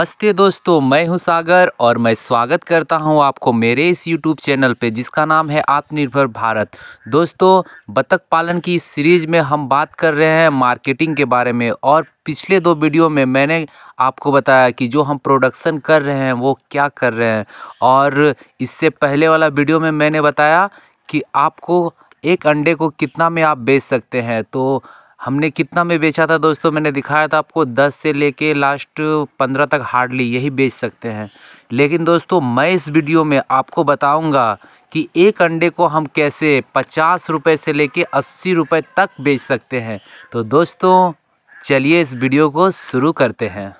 नमस्ते दोस्तों मैं हूं सागर और मैं स्वागत करता हूं आपको मेरे इस यूट्यूब चैनल पे जिसका नाम है आत्मनिर्भर भारत दोस्तों बतख पालन की सीरीज में हम बात कर रहे हैं मार्केटिंग के बारे में और पिछले दो वीडियो में मैंने आपको बताया कि जो हम प्रोडक्शन कर रहे हैं वो क्या कर रहे हैं और इससे पहले वाला वीडियो में मैंने बताया कि आपको एक अंडे को कितना में आप बेच सकते हैं तो हमने कितना में बेचा था दोस्तों मैंने दिखाया था आपको दस से लेके लास्ट पंद्रह तक हार्डली यही बेच सकते हैं लेकिन दोस्तों मैं इस वीडियो में आपको बताऊंगा कि एक अंडे को हम कैसे पचास रुपये से लेके अस्सी रुपये तक बेच सकते हैं तो दोस्तों चलिए इस वीडियो को शुरू करते हैं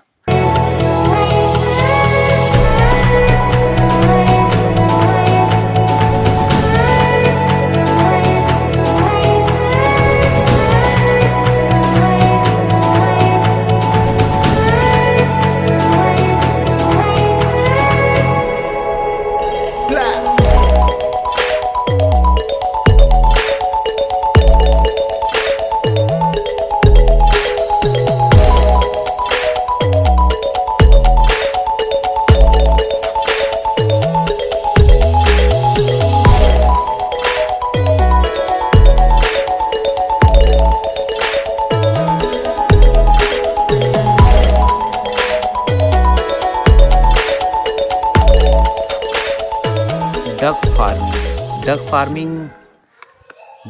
डक फार्मिंग डक फार्मिंग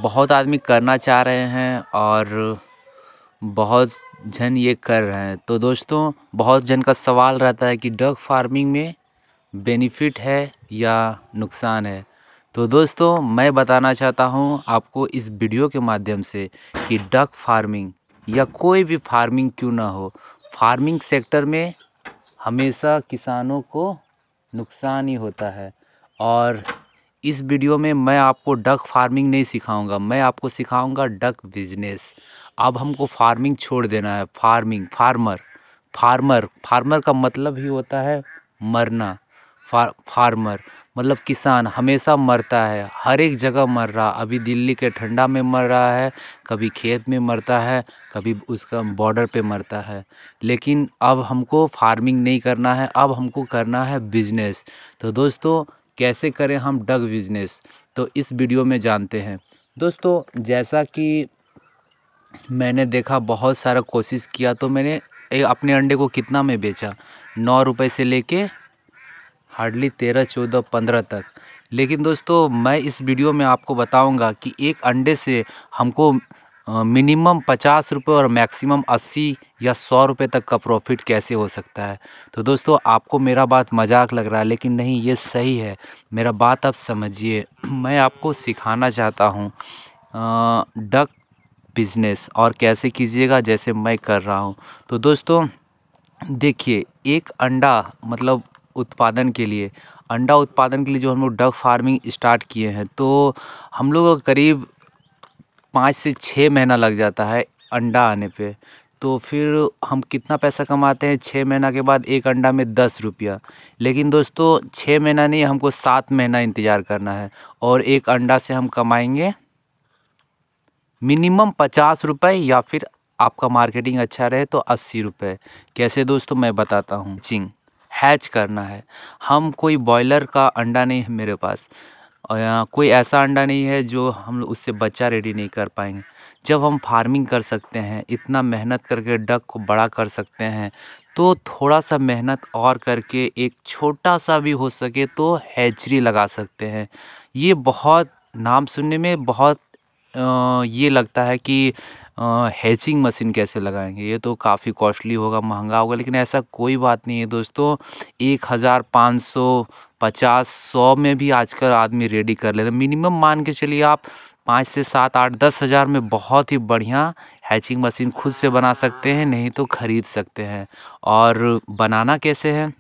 बहुत आदमी करना चाह रहे हैं और बहुत जन ये कर रहे हैं तो दोस्तों बहुत जन का सवाल रहता है कि डक फार्मिंग में बेनिफिट है या नुकसान है तो दोस्तों मैं बताना चाहता हूँ आपको इस वीडियो के माध्यम से कि डक फार्मिंग या कोई भी फार्मिंग क्यों ना हो फार्मिंग सेक्टर में हमेशा किसानों को नुकसान ही होता है और इस वीडियो में मैं आपको डक फार्मिंग नहीं सिखाऊंगा मैं आपको सिखाऊंगा डक बिजनेस अब हमको फार्मिंग छोड़ देना है फार्मिंग फार्मर फार्मर फार्मर का मतलब ही होता है मरना फार, फार्मर मतलब किसान हमेशा मरता है हर एक जगह मर रहा अभी दिल्ली के ठंडा में मर रहा है कभी खेत में मरता है कभी उसका बॉर्डर पे मरता है लेकिन अब हमको फार्मिंग नहीं करना है अब हमको करना है बिजनेस तो दोस्तों कैसे करें हम डग बिजनेस तो इस वीडियो में जानते हैं दोस्तों जैसा कि मैंने देखा बहुत सारा कोशिश किया तो मैंने ए, अपने अंडे को कितना में बेचा नौ रुपये से लेके हार्डली तेरह चौदह पंद्रह तक लेकिन दोस्तों मैं इस वीडियो में आपको बताऊंगा कि एक अंडे से हमको मिनिमम पचास रुपये और मैक्सिमम अस्सी या सौ रुपये तक का प्रॉफिट कैसे हो सकता है तो दोस्तों आपको मेरा बात मजाक लग रहा है लेकिन नहीं ये सही है मेरा बात आप समझिए मैं आपको सिखाना चाहता हूँ डक बिज़नेस और कैसे कीजिएगा जैसे मैं कर रहा हूँ तो दोस्तों देखिए एक अंडा मतलब उत्पादन के लिए अंडा उत्पादन के लिए जो हम लोग डग फार्मिंग स्टार्ट किए हैं तो हम लोग करीब पाँच से छः महीना लग जाता है अंडा आने पे तो फिर हम कितना पैसा कमाते हैं छः महीना के बाद एक अंडा में दस रुपया लेकिन दोस्तों छः महीना नहीं हमको सात महीना इंतज़ार करना है और एक अंडा से हम कमाएंगे मिनिमम पचास रुपये या फिर आपका मार्केटिंग अच्छा रहे तो अस्सी रुपये कैसे दोस्तों मैं बताता हूँ चिंग हैच करना है हम कोई बॉयलर का अंडा नहीं है मेरे पास और यहाँ कोई ऐसा अंडा नहीं है जो हम उससे बच्चा रेडी नहीं कर पाएंगे जब हम फार्मिंग कर सकते हैं इतना मेहनत करके डक को बड़ा कर सकते हैं तो थोड़ा सा मेहनत और करके एक छोटा सा भी हो सके तो हैचरी लगा सकते हैं ये बहुत नाम सुनने में बहुत ये लगता है कि हैचिंग मशीन कैसे लगाएंगे ये तो काफ़ी कॉस्टली होगा महंगा होगा लेकिन ऐसा कोई बात नहीं है दोस्तों एक हज़ार पाँच सौ पचास सौ में भी आजकल आदमी रेडी कर लेते हैं मिनिमम मान के चलिए आप पाँच से सात आठ दस हज़ार में बहुत ही बढ़िया हैचिंग मशीन खुद से बना सकते हैं नहीं तो ख़रीद सकते हैं और बनाना कैसे है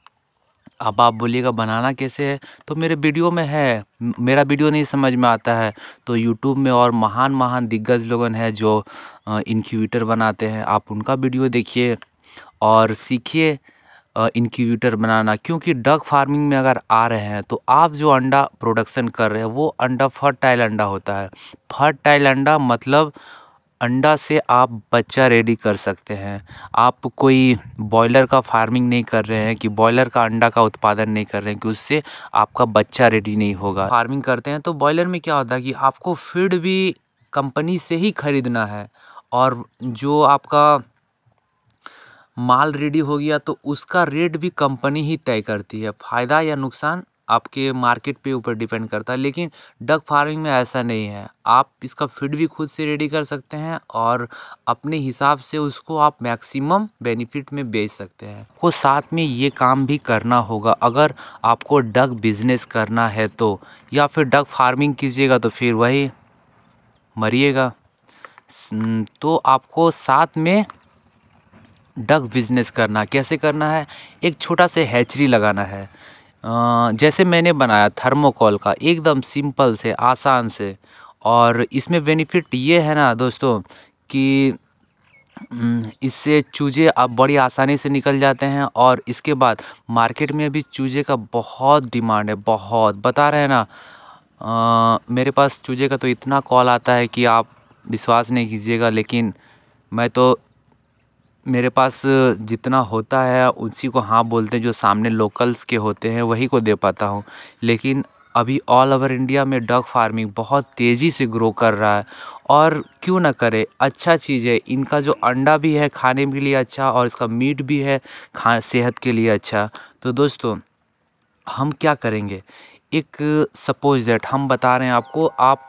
अब आप बोलिएगा बनाना कैसे है तो मेरे वीडियो में है मेरा वीडियो नहीं समझ में आता है तो यूट्यूब में और महान महान दिग्गज लोगन है जो इनक्यूबेटर बनाते हैं आप उनका वीडियो देखिए और सीखिए इनक्यूबेटर बनाना क्योंकि डग फार्मिंग में अगर आ रहे हैं तो आप जो अंडा प्रोडक्शन कर रहे हैं वो अंडा फर्टाइल अंडा होता है फर्टाइल अंडा मतलब अंडा से आप बच्चा रेडी कर सकते हैं आप कोई बॉयलर का फार्मिंग नहीं कर रहे हैं कि बॉयलर का अंडा का उत्पादन नहीं कर रहे हैं कि उससे आपका बच्चा रेडी नहीं होगा फार्मिंग करते हैं तो बॉयलर में क्या होता है कि आपको फीड भी कंपनी से ही ख़रीदना है और जो आपका माल रेडी हो गया तो उसका रेट भी कंपनी ही तय करती है फ़ायदा या नुकसान आपके मार्केट पे ऊपर डिपेंड करता है लेकिन डक फार्मिंग में ऐसा नहीं है आप इसका फीड भी खुद से रेडी कर सकते हैं और अपने हिसाब से उसको आप मैक्सिमम बेनिफिट में बेच सकते हैं को साथ में ये काम भी करना होगा अगर आपको डक बिजनेस करना है तो या फिर डक फार्मिंग कीजिएगा तो फिर वही मरिएगा तो आपको साथ में डक बिजनेस करना कैसे करना है एक छोटा से हैचरी लगाना है जैसे मैंने बनाया थर्मोकॉल का एकदम सिंपल से आसान से और इसमें बेनिफिट ये है ना दोस्तों कि हम्म, इससे चूजे अब बड़ी आसानी से निकल जाते हैं और इसके बाद मार्केट में अभी चूजे का बहुत डिमांड है बहुत बता रहे हैं ना आ, मेरे पास चूजे का तो इतना कॉल आता है कि आप विश्वास नहीं कीजिएगा लेकिन मैं तो मेरे पास जितना होता है उसी को हाँ बोलते हैं जो सामने लोकल्स के होते हैं वही को दे पाता हूँ लेकिन अभी ऑल ओवर इंडिया में डॉग फार्मिंग बहुत तेज़ी से ग्रो कर रहा है और क्यों ना करे अच्छा चीज़ है इनका जो अंडा भी है खाने के लिए अच्छा और इसका मीट भी है खा सेहत के लिए अच्छा तो दोस्तों हम क्या करेंगे एक सपोज दैट हम बता रहे हैं आपको आप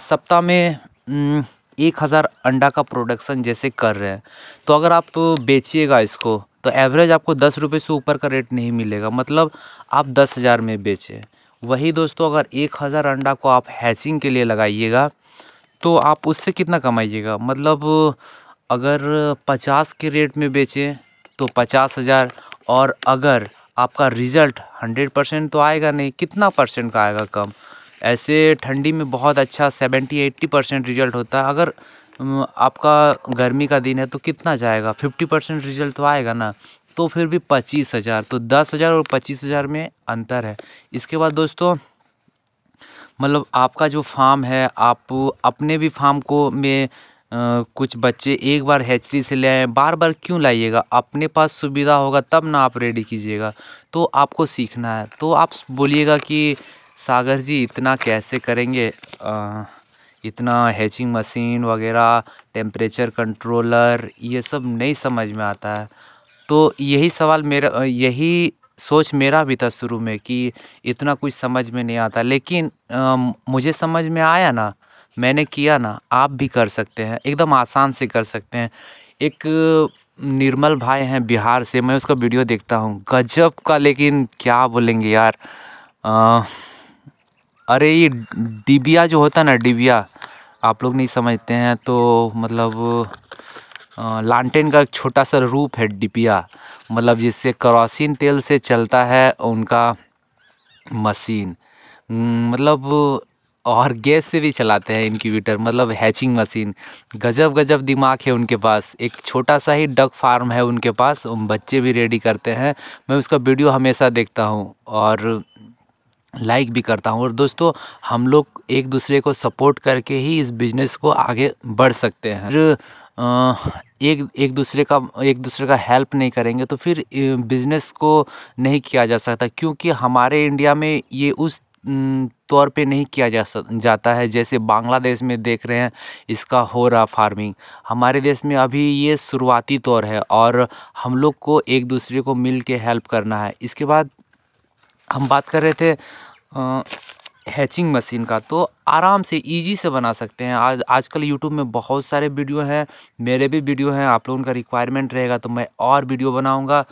सप्ताह में एक हज़ार अंडा का प्रोडक्शन जैसे कर रहे हैं तो अगर आप बेचिएगा इसको तो एवरेज आपको दस रुपये से ऊपर का रेट नहीं मिलेगा मतलब आप दस हज़ार में बेचें वही दोस्तों अगर एक हज़ार अंडा को आप हैचिंग के लिए लगाइएगा तो आप उससे कितना कमाइएगा मतलब अगर पचास के रेट में बेचें तो पचास हज़ार और अगर आपका रिज़ल्ट हंड्रेड परसेंट तो आएगा नहीं कितना परसेंट का आएगा कम ऐसे ठंडी में बहुत अच्छा सेवेंटी एट्टी परसेंट रिजल्ट होता है अगर आपका गर्मी का दिन है तो कितना जाएगा फिफ्टी परसेंट रिजल्ट तो आएगा ना तो फिर भी पच्चीस हज़ार तो दस हज़ार और पच्चीस हज़ार में अंतर है इसके बाद दोस्तों मतलब आपका जो फार्म है आप अपने भी फार्म को में आ, कुछ बच्चे एक बार हैचरी से ले आए बार बार क्यों लाइएगा अपने पास सुविधा होगा तब ना आप रेडी कीजिएगा तो आपको सीखना है तो आप बोलिएगा कि सागर जी इतना कैसे करेंगे आ, इतना हैचिंग मशीन वगैरह टेम्परेचर कंट्रोलर ये सब नहीं समझ में आता है तो यही सवाल मेरा यही सोच मेरा भी था शुरू में कि इतना कुछ समझ में नहीं आता लेकिन आ, मुझे समझ में आया ना मैंने किया ना आप भी कर सकते हैं एकदम आसान से कर सकते हैं एक निर्मल भाई हैं बिहार से मैं उसका वीडियो देखता हूँ गजब का लेकिन क्या बोलेंगे यार आ, अरे ये डिबिया जो होता है ना डिबिया आप लोग नहीं समझते हैं तो मतलब लालटेन का एक छोटा सा रूप है डिबिया मतलब जिससे करोसिन तेल से चलता है उनका मशीन मतलब और गैस से भी चलाते हैं इनक्यूबेटर मतलब हैचिंग मशीन गजब गजब दिमाग है उनके पास एक छोटा सा ही डक फार्म है उनके पास उन बच्चे भी रेडी करते हैं मैं उसका वीडियो हमेशा देखता हूँ और लाइक भी करता हूँ और दोस्तों हम लोग एक दूसरे को सपोर्ट करके ही इस बिज़नेस को आगे बढ़ सकते हैं फिर एक एक दूसरे का एक दूसरे का हेल्प नहीं करेंगे तो फिर बिज़नेस को नहीं किया जा सकता क्योंकि हमारे इंडिया में ये उस तौर पे नहीं किया जा जाता है जैसे बांग्लादेश में देख रहे हैं इसका हो रहा फार्मिंग हमारे देश में अभी ये शुरुआती तौर है और हम लोग को एक दूसरे को मिल के हेल्प करना है इसके बाद हम बात कर रहे थे आ, हैचिंग मशीन का तो आराम से इजी से बना सकते हैं आज आजकल यूट्यूब में बहुत सारे वीडियो हैं मेरे भी वीडियो हैं आप लोगों का रिक्वायरमेंट रहेगा तो मैं और वीडियो बनाऊँगा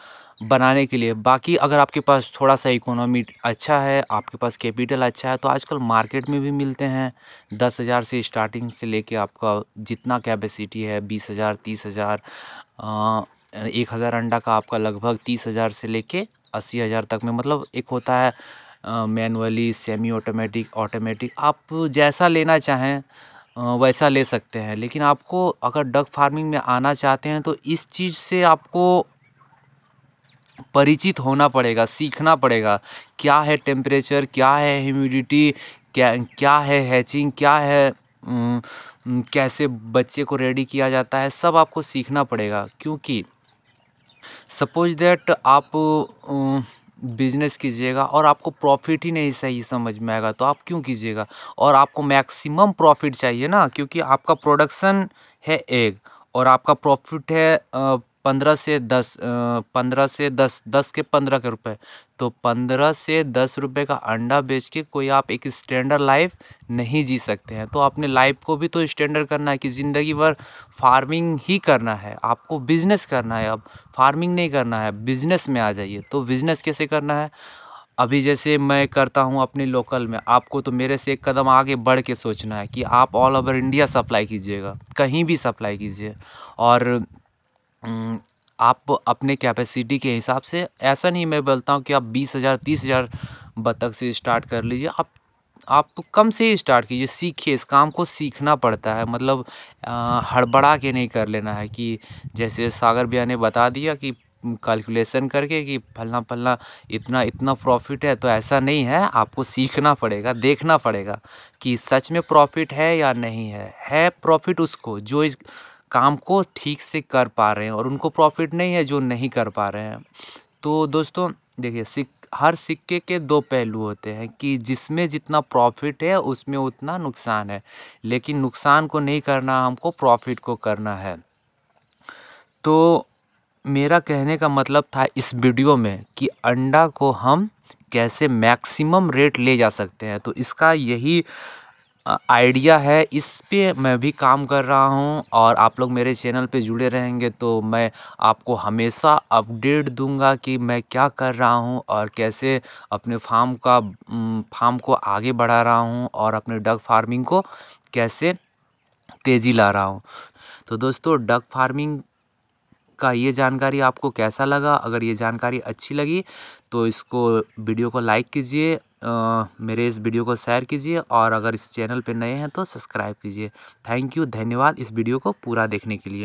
बनाने के लिए बाकी अगर आपके पास थोड़ा सा इकोनॉमी अच्छा है आपके पास कैपिटल अच्छा है तो आजकल मार्केट में भी मिलते हैं दस हज़ार से स्टार्टिंग से लेके आपका जितना कैपेसिटी है बीस हज़ार तीस हज़ार एक हज़ार अंडा का आपका लगभग तीस हज़ार से लेके अस्सी हज़ार तक में मतलब एक होता है मैनुअली सेमी ऑटोमेटिक ऑटोमेटिक आप जैसा लेना चाहें वैसा ले सकते हैं लेकिन आपको अगर डग फार्मिंग में आना चाहते हैं तो इस चीज़ से आपको परिचित होना पड़ेगा सीखना पड़ेगा क्या है टेम्परेचर क्या है ह्यूमिडिटी क्या क्या है हैचिंग क्या है कैसे बच्चे को रेडी किया जाता है सब आपको सीखना पड़ेगा क्योंकि सपोज दैट आप बिजनेस कीजिएगा और आपको प्रॉफिट ही नहीं सही समझ में आएगा तो आप क्यों कीजिएगा और आपको मैक्सिमम प्रॉफिट चाहिए ना क्योंकि आपका प्रोडक्शन है एग और आपका प्रॉफिट है पंद्रह से दस पंद्रह से दस दस के पंद्रह के रुपए तो पंद्रह से दस रुपए का अंडा बेच के कोई आप एक स्टैंडर्ड लाइफ नहीं जी सकते हैं तो अपने लाइफ को भी तो स्टैंडर्ड करना है कि ज़िंदगी भर फार्मिंग ही करना है आपको बिजनेस करना है अब फार्मिंग नहीं करना है बिजनेस में आ जाइए तो बिजनेस कैसे करना है अभी जैसे मैं करता हूँ अपने लोकल में आपको तो मेरे से एक कदम आगे बढ़ के सोचना है कि आप ऑल ओवर इंडिया सप्लाई कीजिएगा कहीं भी सप्लाई कीजिए और हम्म, आप अपने कैपेसिटी के हिसाब से ऐसा नहीं मैं बोलता हूँ कि आप बीस हज़ार तीस हज़ार बतख से स्टार्ट कर लीजिए आप आप कम से ही स्टार्ट कीजिए सीखिए इस काम को सीखना पड़ता है मतलब हड़बड़ा के नहीं कर लेना है कि जैसे सागर भैया ने बता दिया कि कैलकुलेशन करके कि फलना फलना इतना इतना प्रॉफिट है तो ऐसा नहीं है आपको सीखना पड़ेगा देखना पड़ेगा कि सच में प्रॉफिट है या नहीं है है प्रॉफिट उसको जो इस काम को ठीक से कर पा रहे हैं और उनको प्रॉफिट नहीं है जो नहीं कर पा रहे हैं तो दोस्तों देखिए सिक हर सिक्के के दो पहलू होते हैं कि जिसमें जितना प्रॉफिट है उसमें उतना नुकसान है लेकिन नुकसान को नहीं करना हमको प्रॉफिट को करना है तो मेरा कहने का मतलब था इस वीडियो में कि अंडा को हम कैसे मैक्सिमम रेट ले जा सकते हैं तो इसका यही आइडिया है इस पर मैं भी काम कर रहा हूँ और आप लोग मेरे चैनल पे जुड़े रहेंगे तो मैं आपको हमेशा अपडेट दूंगा कि मैं क्या कर रहा हूँ और कैसे अपने फार्म का फार्म को आगे बढ़ा रहा हूँ और अपने डग फार्मिंग को कैसे तेज़ी ला रहा हूँ तो दोस्तों डग फार्मिंग का ये जानकारी आपको कैसा लगा अगर ये जानकारी अच्छी लगी तो इसको वीडियो को लाइक कीजिए मेरे इस वीडियो को शेयर कीजिए और अगर इस चैनल पर नए हैं तो सब्सक्राइब कीजिए थैंक यू धन्यवाद इस वीडियो को पूरा देखने के लिए